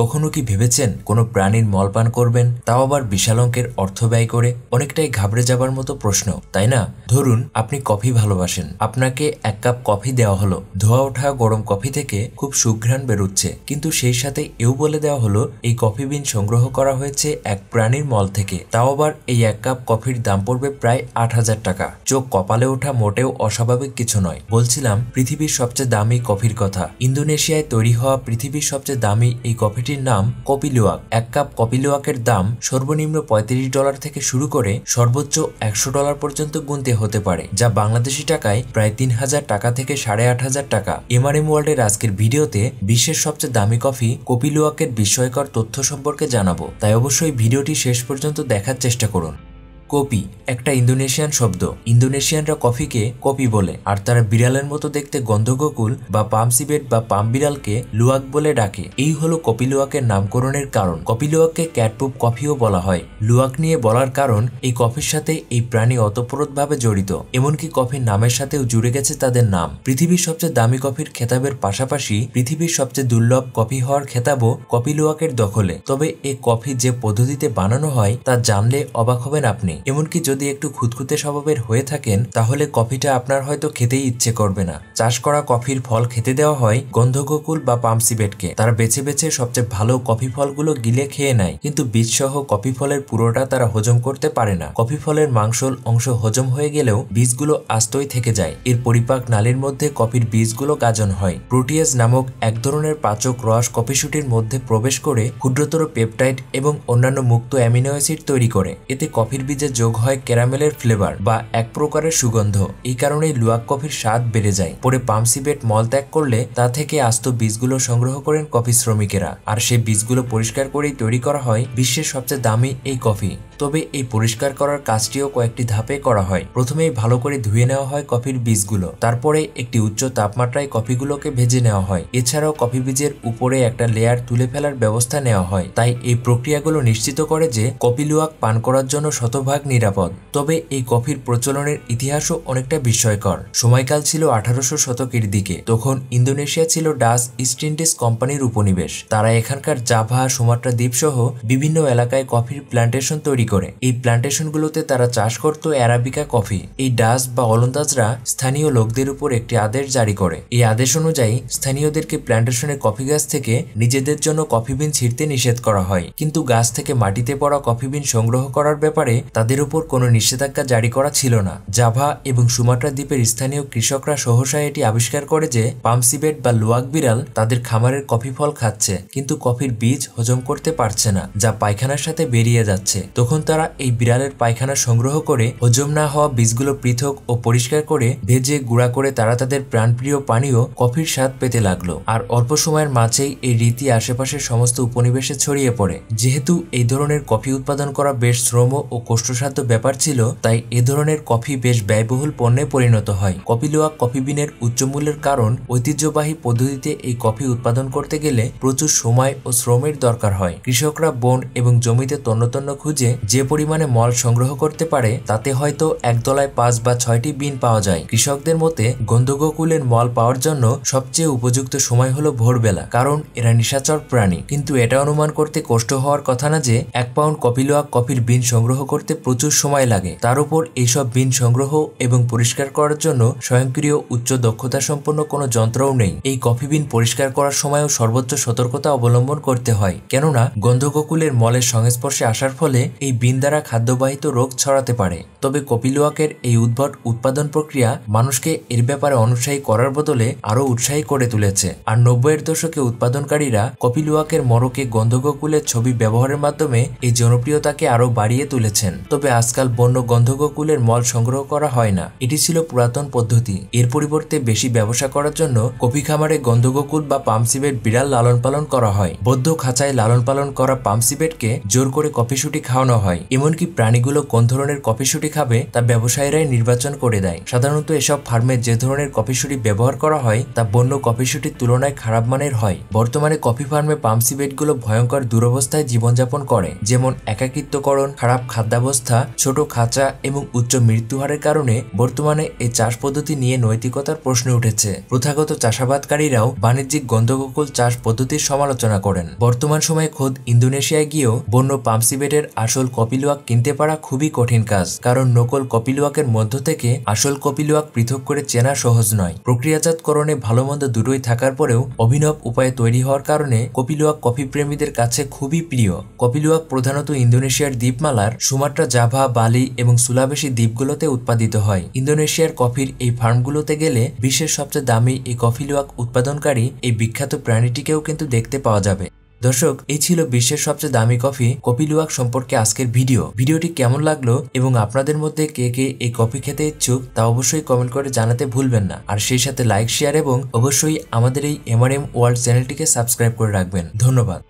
কখনো কি ভেবেছেন কোনো প্রাণীর মলপান করবেন তাও আবার বিশাল অঙ্কের অর্থ ব্যয় করে অনেকটাই ঘাবড়ে যাবার মতো প্রশ্ন তাই না ধরুন আপনি কফি ভালোবাসেন আপনাকে এক কাপ কফি দেওয়া হলো ধোয়া ওঠা গরম কফি থেকে খুব সুঘ্রাণ বেরোচ্ছে কিন্তু সেই সাথে এও বলে দেওয়া হলো এই কফি বিন সংগ্রহ করা হয়েছে এক প্রাণীর মল থেকে তাও আবার এই এক কাপ কফির দাম পড়বে প্রায় আট হাজার টাকা চোখ কপালে ওঠা মোটেও অস্বাভাবিক কিছু নয় বলছিলাম পৃথিবীর সবচেয়ে দামি কফির কথা ইন্দোনেশিয়ায় তৈরি হওয়া পৃথিবীর সবচেয়ে দামি এই কফি কফিটির নাম কপিলুয়াক এক কাপ কপিলুয়াকের দাম সর্বনিম্ন পঁয়ত্রিশ ডলার থেকে শুরু করে সর্বোচ্চ একশো ডলার পর্যন্ত গুনতে হতে পারে যা বাংলাদেশি টাকায় প্রায় তিন হাজার টাকা থেকে সাড়ে আট হাজার টাকা এমআরএম ওয়ার্ল্ডের আজকের ভিডিওতে বিশ্বের সবচেয়ে দামি কফি কপিলুয়াকের বিস্ময়কর তথ্য সম্পর্কে জানাবো তাই অবশ্যই ভিডিওটি শেষ পর্যন্ত দেখার চেষ্টা করুন কপি একটা ইন্দোনেশিয়ান শব্দ ইন্দোনেশিয়ানরা কফিকে কপি বলে আর তারা বিড়ালের মতো দেখতে গন্ধগোকুল বা পামসিবেট বা পাম বিড়ালকে লুয়াক বলে ডাকে এই হলো কপি লুয়াকের নামকরণের কারণ কপি লুয়াককে ক্যাটপুপ কফিও বলা হয় লুয়াক নিয়ে বলার কারণ এই কফির সাথে এই প্রাণী অতপ্রতভাবে জড়িত এমনকি কফির নামের সাথেও জুড়ে গেছে তাদের নাম পৃথিবীর সবচেয়ে দামি কফির খেতাবের পাশাপাশি পৃথিবীর সবচেয়ে দুর্লভ কফি হওয়ার খেতাবও কপি লুয়াকের দখলে তবে এ কফি যে পদ্ধতিতে বানানো হয় তা জানলে অবাক হবেন আপনি এমনকি যদি একটু খুঁতখুঁতে স্বভাবের হয়ে থাকেন তাহলে কফিটা আপনার হয়তো খেতেই ইচ্ছে করবে না চাষ করা কফির ফল খেতে দেওয়া হয় গন্ধগোকুল বা পামসিবেটকে তারা বেছে বেছে সবচেয়ে ভালো কফি ফলগুলো গিলে খেয়ে নেয় কিন্তু বীজ সহ কফি ফলের পুরোটা তারা হজম করতে পারে না কফি ফলের মাংসল অংশ হজম হয়ে গেলেও বীজগুলো আস্তই থেকে যায় এর পরিপাক নালীর মধ্যে কফির বীজগুলো গাজন হয় প্রোটিয়াস নামক এক ধরনের পাচক রস কফিশুটির মধ্যে প্রবেশ করে ক্ষুদ্রতর পেপটাইড এবং অন্যান্য মুক্ত অ্যামিনো অ্যাসিড তৈরি করে এতে কফির বীজে যোগ হয় ক্যারামেলের ফ্লেভার বা এক প্রকারের সুগন্ধ এই কারণেই লুয়াক কফির স্বাদ বেড়ে যায় পরে পামসিবেট মল ত্যাগ করলে তা থেকে আস্ত বীজগুলো সংগ্রহ করেন কফি শ্রমিকেরা আর সেই বীজগুলো পরিষ্কার করেই তৈরি করা হয় বিশ্বের সবচেয়ে দামি এই কফি তবে এই পরিষ্কার করার কাজটিও কয়েকটি ধাপে করা হয় প্রথমেই ভালো করে ধুয়ে নেওয়া হয় কফির বীজগুলো তারপরে একটি উচ্চ তাপমাত্রায় কফিগুলোকে ভেজে নেওয়া হয় এছাড়াও কফি বীজের উপরে একটা লেয়ার তুলে ফেলার ব্যবস্থা নেওয়া হয় তাই এই প্রক্রিয়াগুলো নিশ্চিত করে যে কপি লুয়াক পান করার জন্য শতভাগ নিরাপদ তবে এই কফির প্রচলনের ইতিহাসও অনেকটা বিস্ময়কর সময়কাল ছিল আঠারোশো শতকের দিকে তখন ইন্দোনেশিয়া ছিল ডাচ ইস্ট ইন্ডিজ কোম্পানির উপনিবেশ তারা এখানকার জাভা সুমাত্রা সহ বিভিন্ন এলাকায় কফির প্ল্যান্টেশন তৈরি করে এই প্লান্টেশনগুলোতে তারা চাষ করত অ্যারাবিকা কফি এই ডাস বা অলন্দাজরা স্থানীয় লোকদের উপর একটি আদেশ জারি করে এই আদেশ অনুযায়ী স্থানীয়দেরকে প্লান্টেশনের কফি গাছ থেকে নিজেদের জন্য কফি বিন ছিঁড়তে নিষেধ করা হয় কিন্তু গাছ থেকে মাটিতে পড়া কফি বিন সংগ্রহ করার ব্যাপারে তাদের উপর কোনো নিষেধাজ্ঞা জারি করা ছিল না জাভা এবং সুমাত্রা দ্বীপের স্থানীয় কৃষকরা সহসায় এটি আবিষ্কার করে যে পামসিবেট বা লুয়াক বিড়াল তাদের খামারের কফি ফল খাচ্ছে কিন্তু কফির বীজ হজম করতে পারছে না যা পায়খানার সাথে বেরিয়ে যাচ্ছে তখন তারা এই বিড়ালের পায়খানা সংগ্রহ করে হজম না হওয়া বীজগুলো পৃথক ও পরিষ্কার করে ভেজে গুঁড়া করে তারা তাদের প্রাণপ্রিয় পানীয় কফির স্বাদ পেতে লাগলো আর অল্প সময়ের মাঝেই এই রীতি আশেপাশের সমস্ত উপনিবেশে ছড়িয়ে পড়ে যেহেতু এই ধরনের কফি উৎপাদন করা বেশ শ্রম ও কষ্টসাধ্য ব্যাপার ছিল তাই এ ধরনের কফি বেশ ব্যয়বহুল পণ্যে পরিণত হয় কপিলোয়া কফি বিনের উচ্চ মূল্যের কারণ ঐতিহ্যবাহী পদ্ধতিতে এই কফি উৎপাদন করতে গেলে প্রচুর সময় ও শ্রমের দরকার হয় কৃষকরা বন এবং জমিতে তন্নতন্ন খুঁজে যে পরিমাণে মল সংগ্রহ করতে পারে তাতে হয়তো একদলায় পাঁচ বা ছয়টি বিন পাওয়া যায় কৃষকদের মতে গন্ধগোকুলের মল পাওয়ার জন্য সবচেয়ে উপযুক্ত সময় হলো ভোরবেলা কারণ এরা নিশাচর প্রাণী কিন্তু এটা অনুমান করতে কষ্ট হওয়ার কথা না যে এক পাউন্ড কপিলোয়া কপির বিন সংগ্রহ করতে প্রচুর সময় লাগে তার উপর এইসব বিন সংগ্রহ এবং পরিষ্কার করার জন্য স্বয়ংক্রিয় উচ্চ দক্ষতা সম্পন্ন কোনো যন্ত্রও নেই এই কফি বিন পরিষ্কার করার সময়ও সর্বোচ্চ সতর্কতা অবলম্বন করতে হয় কেননা গন্ধগোকুলের মলের সংস্পর্শে আসার ফলে এই এই বিন দ্বারা খাদ্যবাহিত রোগ ছড়াতে পারে তবে কপিলুয়াকের এই উদ্ভট উৎপাদন প্রক্রিয়া মানুষকে এর ব্যাপারে অনুসায়ী করার বদলে আরও উৎসাহী করে তুলেছে আর নব্বইয়ের দশকে উৎপাদনকারীরা কপিলুয়াকের মরকে গন্ধককুলের ছবি ব্যবহারের মাধ্যমে এই জনপ্রিয়তাকে আরও বাড়িয়ে তুলেছেন তবে আজকাল বন্য গন্ধগোকুলের মল সংগ্রহ করা হয় না এটি ছিল পুরাতন পদ্ধতি এর পরিবর্তে বেশি ব্যবসা করার জন্য কপি খামারে গন্ধগোকুল বা পামসিবেট বিড়াল লালন পালন করা হয় বদ্ধ খাঁচায় লালন পালন করা পামসিবেটকে জোর করে কফিশুটি খাওয়ানো হয় এমনকি প্রাণীগুলো কোন ধরনের কফিশুটি খাবে তা ব্যবসায়ীরাই নির্বাচন করে দেয় সাধারণত এসব ফার্মে যে ধরনের কফিশুটি ব্যবহার করা হয় তা বন্য কফিশুটির তুলনায় খারাপ মানের হয় বর্তমানে কফি ফার্মে পামসি গুলো ভয়ঙ্কর দুরবস্থায় জীবনযাপন করে যেমন একাকিত্বকরণ খারাপ খাদ্যাবস্থা ছোট খাঁচা এবং উচ্চ মৃত্যুহারের কারণে বর্তমানে এই চাষ পদ্ধতি নিয়ে নৈতিকতার প্রশ্ন উঠেছে প্রথাগত চাষাবাদকারীরাও বাণিজ্যিক গন্ধগোকুল চাষ পদ্ধতির সমালোচনা করেন বর্তমান সময়ে খোদ ইন্দোনেশিয়ায় গিয়েও বন্য পাম্পসিবেটের আসল কপিলওয়াক কিনতে পারা খুবই কঠিন কাজ কারণ নকল কপিলওয়াকের মধ্য থেকে আসল কপিলওয়াক পৃথক করে চেনা সহজ নয় প্রক্রিয়াজাতকরণে ভালো মন্দ দুটোই থাকার পরেও অভিনব উপায়ে তৈরি হওয়ার কারণে কপিলওয়াক কফি প্রেমীদের কাছে খুবই প্রিয় কপিলুয়াক প্রধানত ইন্দোনেশিয়ার দ্বীপমালার সুমাত্রা জাভা বালি এবং সুলাবেশি দ্বীপগুলোতে উৎপাদিত হয় ইন্দোনেশিয়ার কফির এই ফার্মগুলোতে গেলে বিশ্বের সবচেয়ে দামি এই কফিলওয়াক উৎপাদনকারী এই বিখ্যাত প্রাণীটিকেও কিন্তু দেখতে পাওয়া যাবে দর্শক এই ছিল বিশ্বের সবচেয়ে দামি কফি কপি লুয়াক সম্পর্কে আজকের ভিডিও ভিডিওটি কেমন লাগলো এবং আপনাদের মধ্যে কে কে এই কফি খেতে ইচ্ছুক তা অবশ্যই কমেন্ট করে জানাতে ভুলবেন না আর সেই সাথে লাইক শেয়ার এবং অবশ্যই আমাদের এই এমআরএম ওয়ার্ল্ড চ্যানেলটিকে সাবস্ক্রাইব করে রাখবেন ধন্যবাদ